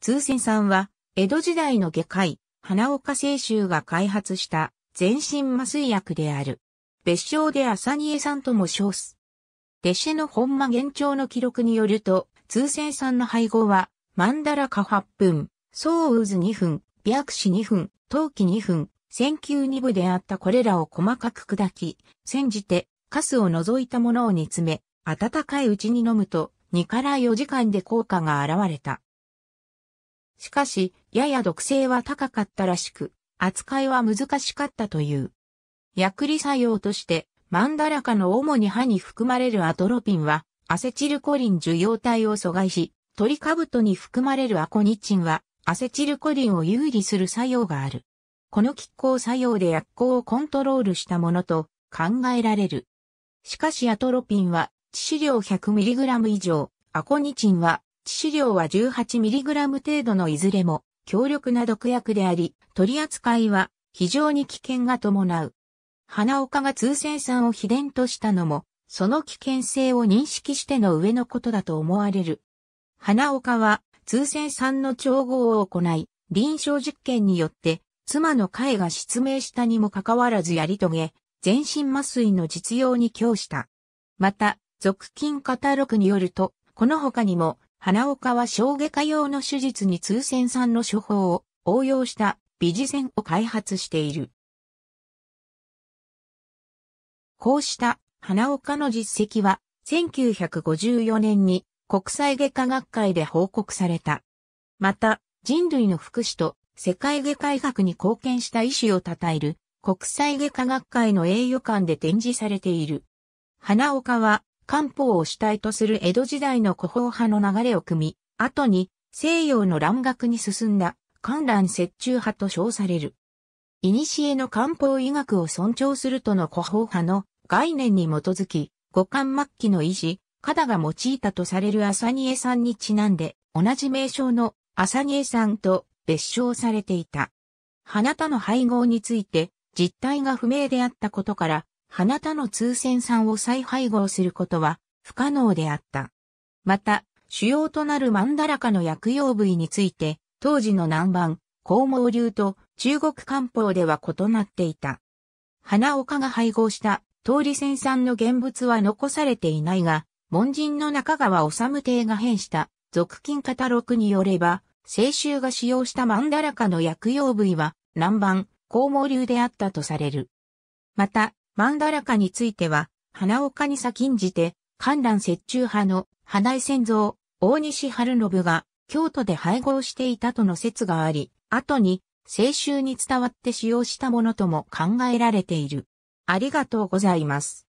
通船さんは、江戸時代の外科医、花岡清州が開発した全身麻酔薬である。別称で浅煮えさんとも称す。弟子の本間現状の記録によると、通船さんの配合は、マンダラカ8分、ソウウズ2分、ビアクシ2分、陶器2分、千球2部であったこれらを細かく砕き、煎じて、カスを除いたものを煮詰め、温かいうちに飲むと、2から4時間で効果が現れた。しかし、やや毒性は高かったらしく、扱いは難しかったという。薬理作用として、マンダラカの主に歯に含まれるアトロピンは、アセチルコリン受容体を阻害し、トリカブトに含まれるアコニチンは、アセチルコリンを有利する作用がある。この拮抗作用で薬効をコントロールしたものと考えられる。しかしアトロピンは、致死量 100mg 以上、アコニチンは致死量は 18mg 程度のいずれも強力な毒薬であり、取り扱いは非常に危険が伴う。花岡が通船産を秘伝としたのも、その危険性を認識しての上のことだと思われる。花岡は通船産の調合を行い、臨床実験によって、妻の会が失明したにもかかわらずやり遂げ、全身麻酔の実用に供した。また、俗菌カタログによると、この他にも花岡は小外科用の手術に通線酸の処方を応用した美次線を開発している。こうした花岡の実績は1954年に国際外科学会で報告された。また人類の福祉と世界外科医学に貢献した医師を称える国際外科学会の栄誉館で展示されている。花岡は漢方を主体とする江戸時代の古法派の流れを組み、後に西洋の乱学に進んだ観覧折衷派と称される。古の漢方医学を尊重するとの古法派の概念に基づき、五感末期の医師、肩が用いたとされる朝煮さんにちなんで、同じ名称の朝煮さんと別称されていた。花たの配合について実態が不明であったことから、花田の通船産を再配合することは不可能であった。また、主要となるマンダラカの薬用部位について、当時の南蛮、黄毛流と中国漢方では異なっていた。花岡が配合した通り戦産の現物は残されていないが、門人の中川治帝が変した俗金ログによれば、清州が使用したマンダラカの薬用部位は南蛮、黄毛流であったとされる。また、ンダラカについては、花岡に先んじて、観覧折衷派の花井仙蔵、大西春信が京都で配合していたとの説があり、後に青春に伝わって使用したものとも考えられている。ありがとうございます。